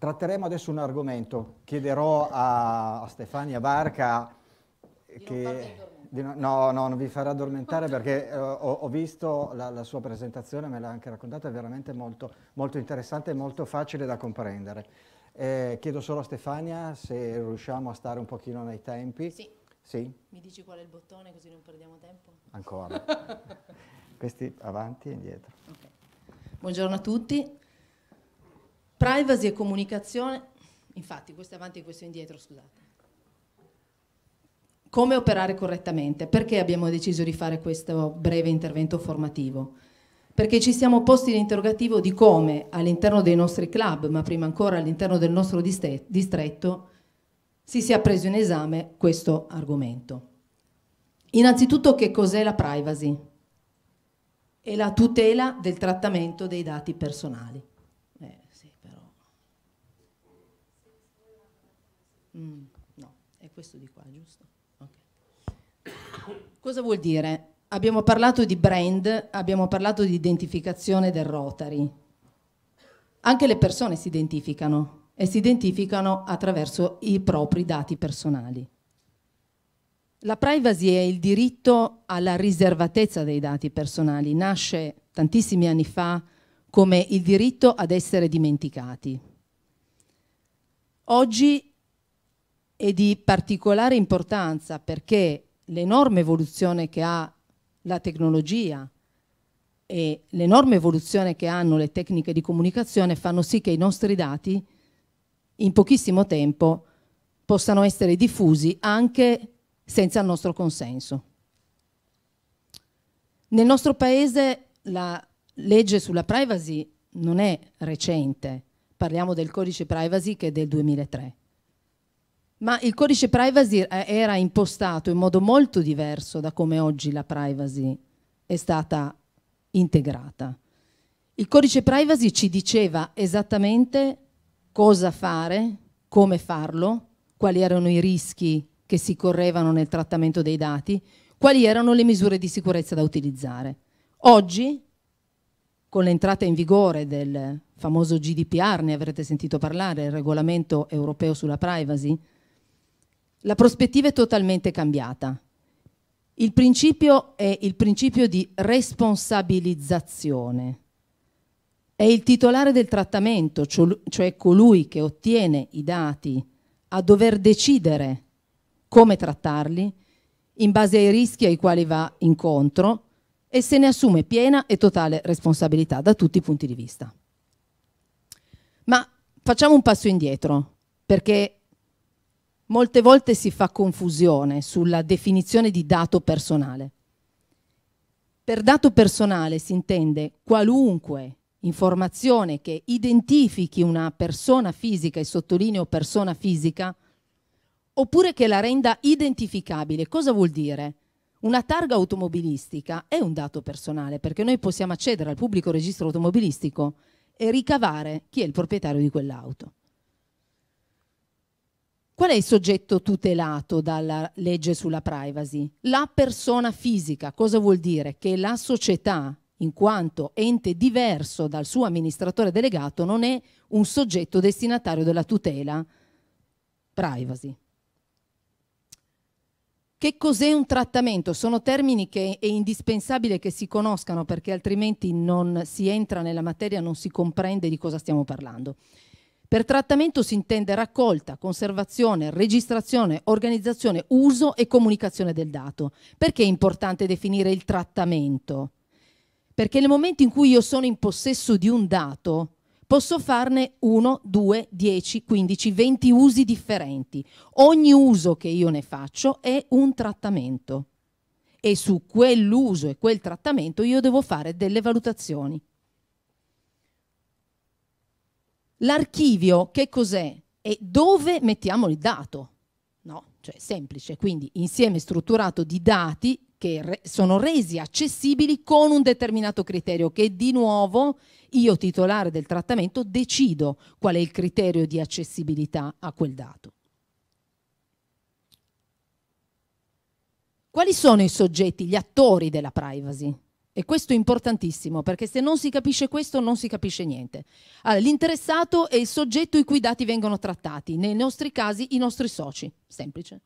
Tratteremo adesso un argomento, chiederò a, a Stefania Barca che... No, no, non vi farà addormentare perché uh, ho, ho, visto la, la, sua presentazione, me l'ha anche raccontata, è veramente molto, molto interessante e molto facile da comprendere. Eh, chiedo solo a Stefania se riusciamo a stare un pochino nei tempi. Sì. sì? Mi dici qual è il bottone così non perdiamo tempo? Ancora. Questi avanti e indietro. Okay. Buongiorno a tutti, privacy e comunicazione, infatti questo è avanti e questo è indietro, scusate. Come operare correttamente? Perché abbiamo deciso di fare questo breve intervento formativo? Perché ci siamo posti l'interrogativo di come all'interno dei nostri club, ma prima ancora all'interno del nostro distretto, si sia preso in esame questo argomento. Innanzitutto che cos'è la privacy? È la tutela del trattamento dei dati personali. Mm, no, è questo di qua, giusto? Okay. Cosa vuol dire? Abbiamo parlato di brand, abbiamo parlato di identificazione del Rotary. Anche le persone si identificano e si identificano attraverso i propri dati personali. La privacy è il diritto alla riservatezza dei dati personali, nasce tantissimi anni fa come il diritto ad essere dimenticati. Oggi è di particolare importanza perché l'enorme evoluzione che ha la tecnologia e l'enorme evoluzione che hanno le tecniche di comunicazione fanno sì che i nostri dati in pochissimo tempo possano essere diffusi anche senza il nostro consenso. Nel nostro paese la legge sulla privacy non è recente, parliamo del codice privacy che è del 2003. Ma il codice privacy eh, era impostato in modo molto diverso da come oggi la privacy è stata integrata. Il codice privacy ci diceva esattamente cosa fare, come farlo, quali erano i rischi che si correvano nel trattamento dei dati, quali erano le misure di sicurezza da utilizzare. Oggi, con l'entrata in vigore del famoso GDPR, ne avrete sentito parlare, il regolamento europeo sulla privacy, la prospettiva è totalmente cambiata. Il principio è il principio di responsabilizzazione. È il titolare del trattamento, cioè colui che ottiene i dati, a dover decidere come trattarli in base ai rischi ai quali va incontro e se ne assume piena e totale responsabilità da tutti i punti di vista. Ma facciamo un passo indietro, perché Molte volte si fa confusione sulla definizione di dato personale. Per dato personale si intende qualunque informazione che identifichi una persona fisica, e sottolineo persona fisica, oppure che la renda identificabile. Cosa vuol dire? Una targa automobilistica è un dato personale perché noi possiamo accedere al pubblico registro automobilistico e ricavare chi è il proprietario di quell'auto. Qual è il soggetto tutelato dalla legge sulla privacy? La persona fisica. Cosa vuol dire? Che la società, in quanto ente diverso dal suo amministratore delegato, non è un soggetto destinatario della tutela privacy. Che cos'è un trattamento? Sono termini che è indispensabile che si conoscano perché altrimenti non si entra nella materia, non si comprende di cosa stiamo parlando. Per trattamento si intende raccolta, conservazione, registrazione, organizzazione, uso e comunicazione del dato. Perché è importante definire il trattamento? Perché nel momento in cui io sono in possesso di un dato, posso farne 1, 2, 10, 15, 20 usi differenti. Ogni uso che io ne faccio è un trattamento e su quell'uso e quel trattamento io devo fare delle valutazioni. L'archivio che cos'è e dove mettiamo il dato? No, cioè semplice, quindi insieme strutturato di dati che re sono resi accessibili con un determinato criterio che di nuovo io titolare del trattamento decido qual è il criterio di accessibilità a quel dato. Quali sono i soggetti, gli attori della privacy? E questo è importantissimo, perché se non si capisce questo non si capisce niente. Allora, l'interessato è il soggetto i cui dati vengono trattati, nei nostri casi i nostri soci, semplice.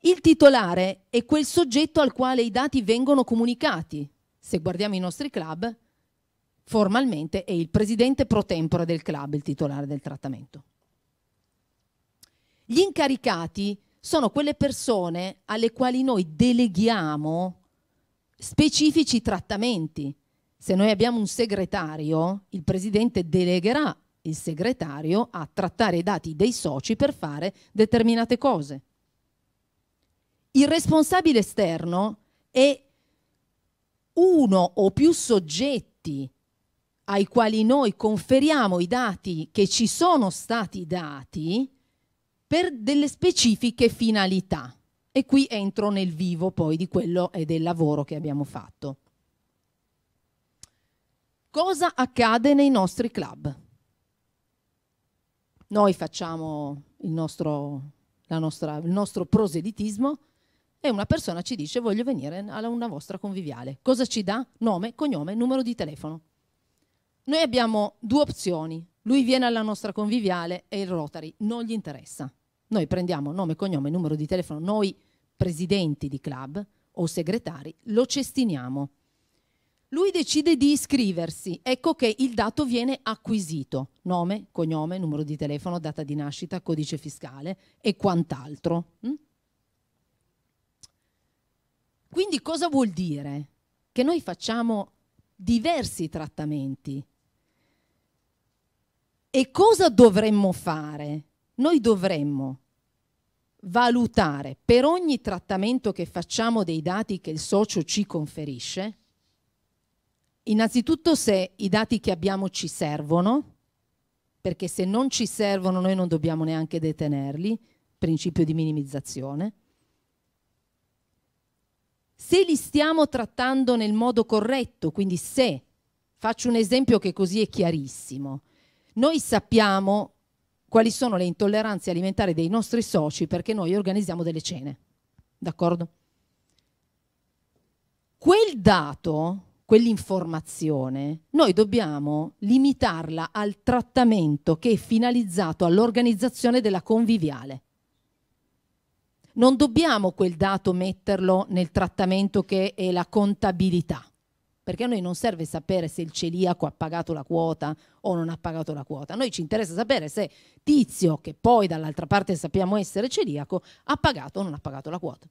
Il titolare è quel soggetto al quale i dati vengono comunicati. Se guardiamo i nostri club, formalmente è il presidente pro tempore del club il titolare del trattamento. Gli incaricati sono quelle persone alle quali noi deleghiamo specifici trattamenti. Se noi abbiamo un segretario, il presidente delegherà il segretario a trattare i dati dei soci per fare determinate cose. Il responsabile esterno è uno o più soggetti ai quali noi conferiamo i dati che ci sono stati dati per delle specifiche finalità. E qui entro nel vivo poi di quello e del lavoro che abbiamo fatto. Cosa accade nei nostri club? Noi facciamo il nostro, nostra, il nostro proselitismo e una persona ci dice voglio venire alla una vostra conviviale. Cosa ci dà? Nome, cognome, numero di telefono. Noi abbiamo due opzioni. Lui viene alla nostra conviviale e il Rotary non gli interessa. Noi prendiamo nome, cognome, numero di telefono, noi presidenti di club o segretari, lo cestiniamo. Lui decide di iscriversi, ecco che il dato viene acquisito, nome, cognome, numero di telefono, data di nascita, codice fiscale e quant'altro. Hm? Quindi cosa vuol dire? Che noi facciamo diversi trattamenti. E cosa dovremmo fare? noi dovremmo valutare per ogni trattamento che facciamo dei dati che il socio ci conferisce, innanzitutto se i dati che abbiamo ci servono, perché se non ci servono noi non dobbiamo neanche detenerli, principio di minimizzazione, se li stiamo trattando nel modo corretto, quindi se, faccio un esempio che così è chiarissimo, noi sappiamo quali sono le intolleranze alimentari dei nostri soci perché noi organizziamo delle cene. D'accordo? Quel dato, quell'informazione, noi dobbiamo limitarla al trattamento che è finalizzato all'organizzazione della conviviale. Non dobbiamo quel dato metterlo nel trattamento che è la contabilità perché a noi non serve sapere se il celiaco ha pagato la quota o non ha pagato la quota, a noi ci interessa sapere se Tizio, che poi dall'altra parte sappiamo essere celiaco, ha pagato o non ha pagato la quota.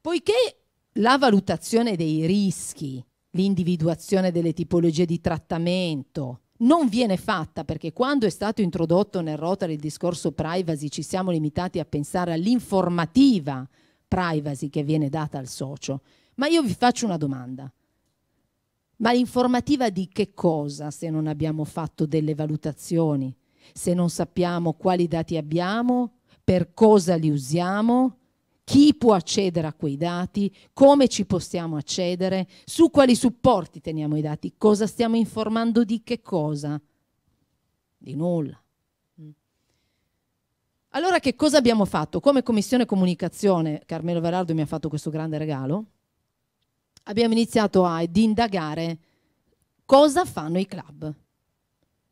Poiché la valutazione dei rischi, l'individuazione delle tipologie di trattamento, non viene fatta perché quando è stato introdotto nel Rotary il discorso privacy ci siamo limitati a pensare all'informativa privacy che viene data al socio. Ma io vi faccio una domanda. Ma l'informativa di che cosa se non abbiamo fatto delle valutazioni, se non sappiamo quali dati abbiamo, per cosa li usiamo, chi può accedere a quei dati, come ci possiamo accedere, su quali supporti teniamo i dati, cosa stiamo informando di che cosa? Di nulla. Allora che cosa abbiamo fatto? Come Commissione Comunicazione, Carmelo Verardo mi ha fatto questo grande regalo, abbiamo iniziato ad indagare cosa fanno i club.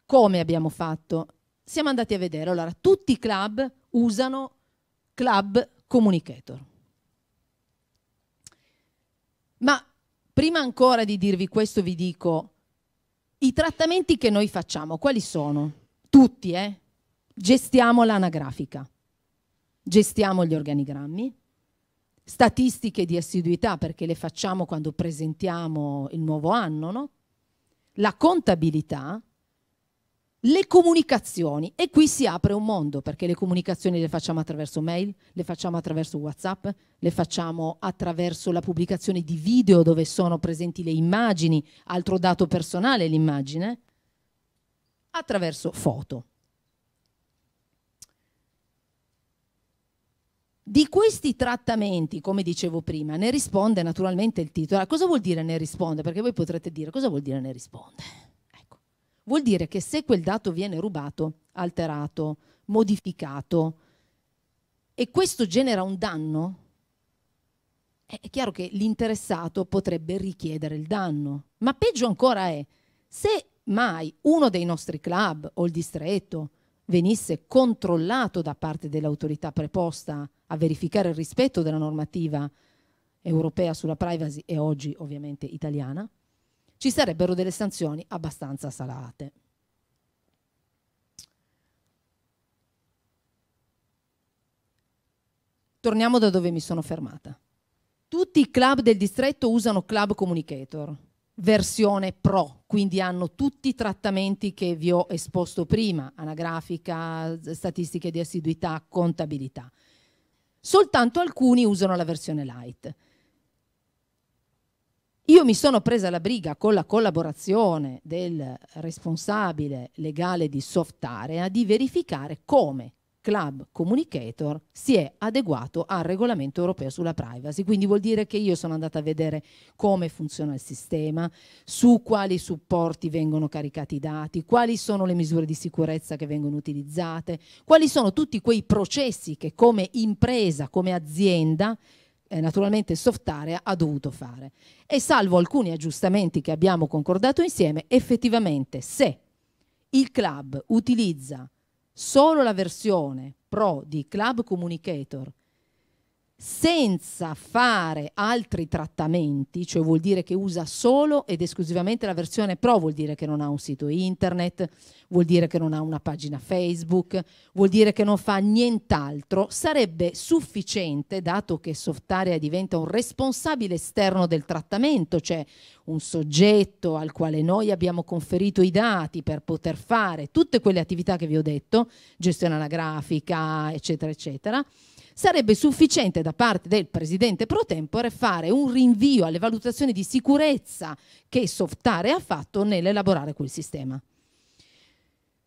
Come abbiamo fatto? Siamo andati a vedere, allora tutti i club usano Club Communicator. Ma prima ancora di dirvi questo vi dico i trattamenti che noi facciamo, quali sono? Tutti, eh? Gestiamo l'anagrafica, gestiamo gli organigrammi, statistiche di assiduità perché le facciamo quando presentiamo il nuovo anno, no? la contabilità, le comunicazioni e qui si apre un mondo perché le comunicazioni le facciamo attraverso mail, le facciamo attraverso WhatsApp, le facciamo attraverso la pubblicazione di video dove sono presenti le immagini, altro dato personale l'immagine, attraverso foto. Di questi trattamenti, come dicevo prima, ne risponde naturalmente il titolo. Allora, ah, cosa vuol dire ne risponde? Perché voi potrete dire cosa vuol dire ne risponde? Ecco. Vuol dire che se quel dato viene rubato, alterato, modificato e questo genera un danno, è chiaro che l'interessato potrebbe richiedere il danno. Ma peggio ancora è se mai uno dei nostri club o il distretto venisse controllato da parte dell'autorità preposta a verificare il rispetto della normativa europea sulla privacy e oggi ovviamente italiana, ci sarebbero delle sanzioni abbastanza salate. Torniamo da dove mi sono fermata. Tutti i club del distretto usano Club Communicator, versione pro, quindi hanno tutti i trattamenti che vi ho esposto prima, anagrafica, statistiche di assiduità, contabilità. Soltanto alcuni usano la versione light. Io mi sono presa la briga con la collaborazione del responsabile legale di Softarea di verificare come Club Communicator si è adeguato al regolamento europeo sulla privacy, quindi vuol dire che io sono andata a vedere come funziona il sistema, su quali supporti vengono caricati i dati, quali sono le misure di sicurezza che vengono utilizzate, quali sono tutti quei processi che come impresa, come azienda, eh, naturalmente Softarea ha dovuto fare. E salvo alcuni aggiustamenti che abbiamo concordato insieme, effettivamente se il club utilizza Solo la versione Pro di Club Communicator senza fare altri trattamenti, cioè vuol dire che usa solo ed esclusivamente la versione pro, vuol dire che non ha un sito internet, vuol dire che non ha una pagina Facebook, vuol dire che non fa nient'altro, sarebbe sufficiente, dato che Softarea diventa un responsabile esterno del trattamento, cioè un soggetto al quale noi abbiamo conferito i dati per poter fare tutte quelle attività che vi ho detto, gestione alla grafica, eccetera, eccetera sarebbe sufficiente da parte del Presidente pro tempore fare un rinvio alle valutazioni di sicurezza che Softare ha fatto nell'elaborare quel sistema.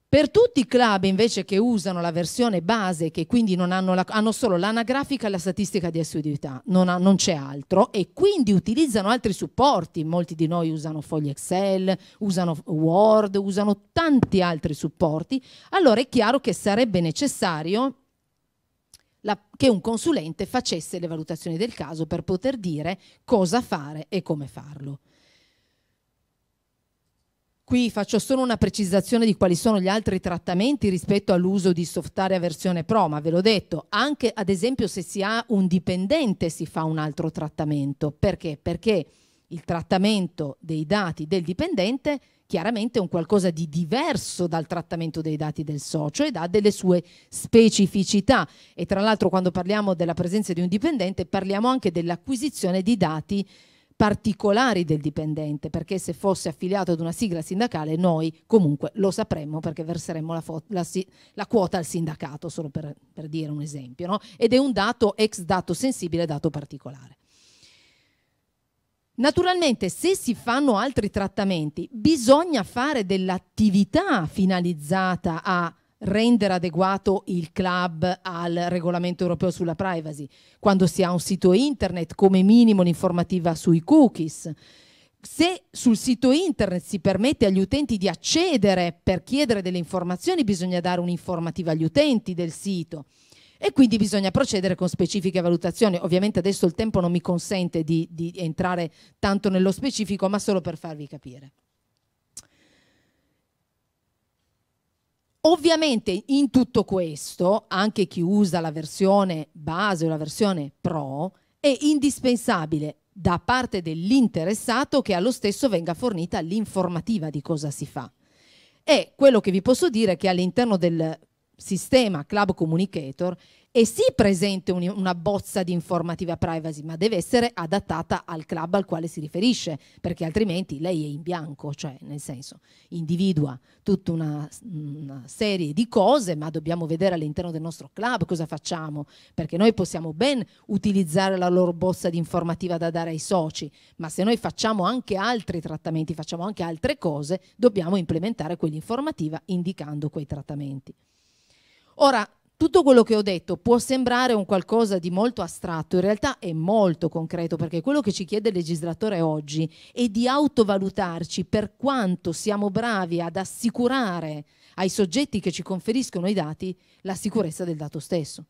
Per tutti i club invece che usano la versione base, che quindi hanno, la, hanno, solo l'anagrafica e la statistica di assiduità, non, ha, non c'è altro, e quindi utilizzano altri supporti, molti di noi usano fogli Excel, usano Word, usano tanti altri supporti, allora è chiaro che sarebbe necessario la, che un consulente facesse le valutazioni del caso per poter dire cosa fare e come farlo. Qui faccio solo una precisazione di quali sono gli altri trattamenti rispetto all'uso di software a versione pro, ma ve l'ho detto, anche ad esempio se si ha un dipendente si fa un altro trattamento. Perché? Perché il trattamento dei dati del dipendente chiaramente è un qualcosa di diverso dal trattamento dei dati del socio ed ha delle sue specificità e tra l'altro quando parliamo della presenza di un dipendente parliamo anche dell'acquisizione di dati particolari del dipendente, perché se fosse affiliato ad una sigla sindacale noi comunque lo sapremmo perché verseremmo la, la, si la quota al sindacato, solo per, per dire un esempio, no? ed è un dato ex dato sensibile, dato particolare. Naturalmente se si fanno altri trattamenti bisogna fare dell'attività finalizzata a rendere adeguato il club al regolamento europeo sulla privacy, quando si ha un sito internet come minimo l'informativa sui cookies. Se sul sito internet si permette agli utenti di accedere per chiedere delle informazioni, bisogna dare un'informativa agli utenti del sito. E quindi bisogna procedere con specifiche valutazioni. Ovviamente adesso il tempo non mi consente di, di entrare tanto nello specifico, ma solo per farvi capire. Ovviamente in tutto questo, anche chi usa la versione base o la versione pro, è indispensabile da parte dell'interessato che allo stesso venga fornita l'informativa di cosa si fa. E quello che vi posso dire è che all'interno del sistema Club Communicator e sì presente un, una bozza di informativa privacy, ma deve essere adattata al club al quale si riferisce, perché altrimenti lei è in bianco, cioè nel senso individua tutta una, una serie di cose, ma dobbiamo vedere all'interno del nostro club cosa facciamo, perché noi possiamo ben utilizzare la loro bozza di informativa da dare ai soci, ma se noi facciamo anche altri trattamenti, facciamo anche altre cose, dobbiamo implementare quell'informativa indicando quei trattamenti. Ora, tutto quello che ho detto può sembrare un qualcosa di molto astratto, in realtà è molto concreto perché quello che ci chiede il legislatore oggi è di autovalutarci per quanto siamo bravi ad assicurare ai soggetti che ci conferiscono i dati la sicurezza del dato stesso.